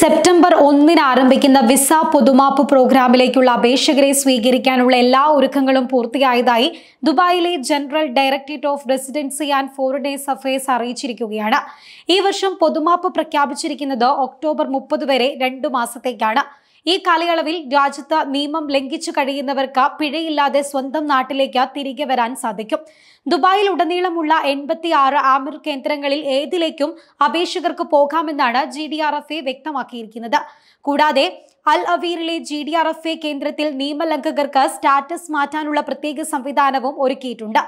September ഒന്നിന് ആരംഭിക്കുന്ന visa പൊതുമാപ്പ് പ്രോഗ്രാമിലേക്കുള്ള അപേക്ഷകരെ സ്വീകരിക്കാനുള്ള എല്ലാ ഒരുക്കങ്ങളും പൂർത്തിയായതായി ദുബായിലെ general directorate of residency and foreigners affairs അറിയിച്ചിരിക്കുകയാണ് ഈ വർഷം പൊതുമാപ്പ് പ്രഖ്യാപിച്ചിരിക്കുന്നത് ഒക്ടോബർ മുപ്പത് വരെ രണ്ടു മാസത്തേക്കാണ് ഈ കാലയളവിൽ രാജ്യത്ത് നിയമം ലംഘിച്ചു കഴിയുന്നവർക്ക് പിഴയില്ലാതെ സ്വന്തം നാട്ടിലേക്ക് തിരികെ വരാൻ സാധിക്കും ദുബായിൽ ഉടനീളമുള്ള എൺപത്തി ആറ് ആമിർ കേന്ദ്രങ്ങളിൽ ഏതിലേക്കും അപേക്ഷകർക്ക് പോകാമെന്നാണ് G D R F A വ്യക്തമാക്കിയിരിക്കുന്നത് കൂടാതെ അൽ അവീറിലെ G D R F A കേന്ദ്രത്തിൽ നിയമലംഘകർക്ക് സ്റ്റാറ്റസ് മാറ്റാനുള്ള പ്രത്യേക സംവിധാനവും ഒരുക്കിയിട്ടുണ്ട്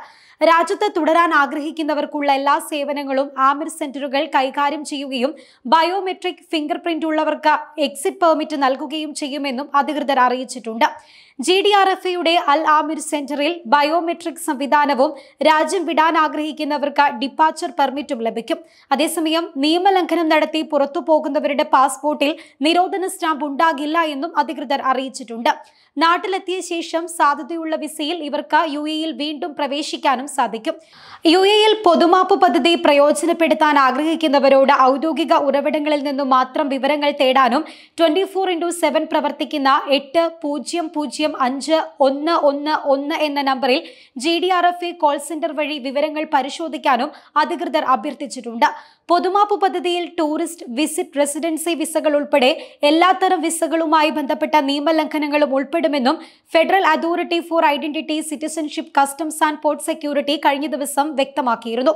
രാജ്യത്ത് തുടരാൻ ആഗ്രഹിക്കുന്നവർക്കുള്ള എല്ലാ സേവനങ്ങളും ആമിർ സെന്ററുകൾ കൈകാര്യം ചെയ്യുകയും ബയോമെട്രിക് ഫിംഗർ പ്രിന്റ് ഉള്ളവർക്ക് എക്സിറ്റ് പെർമിറ്റ് നൽകുകയും ചെയ്യുമെന്നും അധികൃതർ അറിയിച്ചിട്ടുണ്ട് ജി ഡി ആർ എഫ് എയുടെ അൽ ആമിർ സെന്ററിൽ ബയോമെട്രിക് സംവിധാനവും രാജ്യം വിടാൻ ആഗ്രഹിക്കുന്നവർക്ക് ഡിപ്പാച്ചർ പെർമിറ്റും ലഭിക്കും അതേസമയം നിയമലംഘനം നടത്തി പുറത്തു പോകുന്നവരുടെ പാസ്പോർട്ടിൽ നിരോധന സ്റ്റാമ്പ് ഉണ്ടാകില്ല അല്ല എന്നും അധികൃതർ അറിയിച്ചിട്ടുണ്ട് നാട്ടിലെത്തിയ ശേഷം സാധ്യതയുള്ള വിസയിൽ ഇവർക്ക് യു എയിൽ വീണ്ടും പ്രവേശിക്കാനും സാധിക്കും യു എയിൽ പൊതുമാപ്പ് പദ്ധതി പ്രയോജനപ്പെടുത്താൻ ആഗ്രഹിക്കുന്നവരോട് ഔദ്യോഗിക ഉറവിടങ്ങളിൽ നിന്നും മാത്രം വിവരങ്ങൾ തേടാനും ട്വന്റി ഫോർ ഇൻറ്റു സെവൻ പ്രവർത്തിക്കുന്ന എട്ട് പൂജ്യം പൂജ്യം അഞ്ച് ഒന്ന് ഒന്ന് ഒന്ന് എന്ന നമ്പറിൽ G D R F A call centre വഴി വിവരങ്ങൾ പരിശോധിക്കാനും അധികൃതർ അഭ്യർത്ഥിച്ചിട്ടുണ്ട് പൊതുമാപ്പ് പദ്ധതിയിൽ ടൂറിസ്റ്റ് വിസിറ്റ് റെസിഡൻസി വിസകൾ ഉൾപ്പെടെ എല്ലാത്തരം വിസകൾ കേസുകളുമായി ബന്ധപ്പെട്ട നിയമലംഘനങ്ങളും ഉൾപ്പെടുമെന്നും federal authority for identity citizenship customs and port security കഴിഞ്ഞ ദിവസം വ്യക്തമാക്കിയിരുന്നു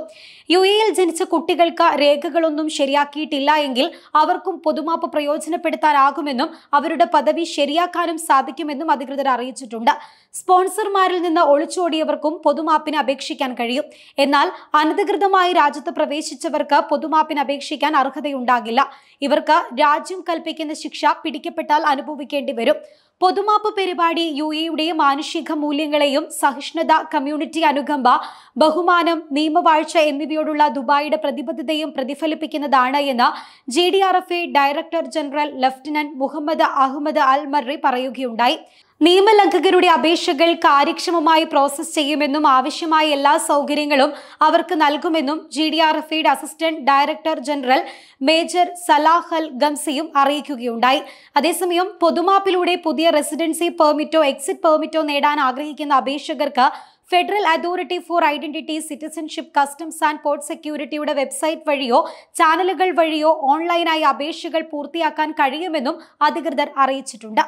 യു എയിൽ ജനിച്ച കുട്ടികൾക്ക് രേഖകളൊന്നും ശരിയാക്കിയിട്ടില്ല എങ്കിൽ അവർക്കും പൊതുമാപ്പ് പ്രയോജനപ്പെടുത്താനാകുമെന്നും അവരുടെ പദവി ശരിയാക്കാനും സാധിക്കുമെന്നും അധികൃതർ അറിയിച്ചിട്ടുണ്ട് സ്പോൺസർമാരിൽ നിന്ന് ഒളിച്ചോടിയവർക്കും പൊതുമാപ്പിന് അപേക്ഷിക്കാൻ കഴിയും എന്നാൽ അനധികൃതമായി രാജ്യത്ത് പ്രവേശിച്ചവർക്ക് പൊതുമാപ്പിന് അപേക്ഷിക്കാൻ അർഹതയുണ്ടാകില്ല ഇവർക്ക് രാജ്യം കൽപ്പിക്കുന്ന ശിക്ഷ പിടിക്കപ്പെട്ടു ഇടപെട്ടാൽ അനുഭവിക്കേണ്ടി വരും പൊതുമാപ്പ് പരിപാടി യു എയുടെ മാനുഷിക മൂല്യങ്ങളെയും സഹിഷ്ണുത കമ്മ്യൂണിറ്റി അനുകമ്പ ബഹുമാനം നിയമവാഴ്ച എന്നിവയോടുള്ള ദുബായിയുടെ പ്രതിബദ്ധതയും പ്രതിഫലിപ്പിക്കുന്നതാണ് എന്ന് G D R F A director general lieutenant Mohammed Ahmed Al Marri പറയുകയുണ്ടായി നിയമലംഘകരുടെ അപേക്ഷകൾ കാര്യക്ഷമമായി പ്രോസസ് ചെയ്യുമെന്നും ആവശ്യമായ എല്ലാ സൗകര്യങ്ങളും അവർക്ക് നൽകുമെന്നും ജി ഡി ആർ ഐയുടെ assistant director general major Salah Al ഗംസിയും അറിയിക്കുകയുണ്ടായി അതേസമയം പൊതുമാപ്പിലൂടെ പുതിയ റെസിഡൻസി പെർമിറ്റോ എക്സിറ്റ് പെർമിറ്റോ നേടാൻ ആഗ്രഹിക്കുന്ന അപേക്ഷകർക്ക് federal authority for identity citizenship customs and port സെക്യൂരിറ്റിയുടെ വെബ്സൈറ്റ് വഴിയോ ചാനലുകൾ വഴിയോ ഓൺലൈനായി അപേക്ഷകൾ പൂർത്തിയാക്കാൻ കഴിയുമെന്നും അധികൃതർ അറിയിച്ചിട്ടുണ്ട്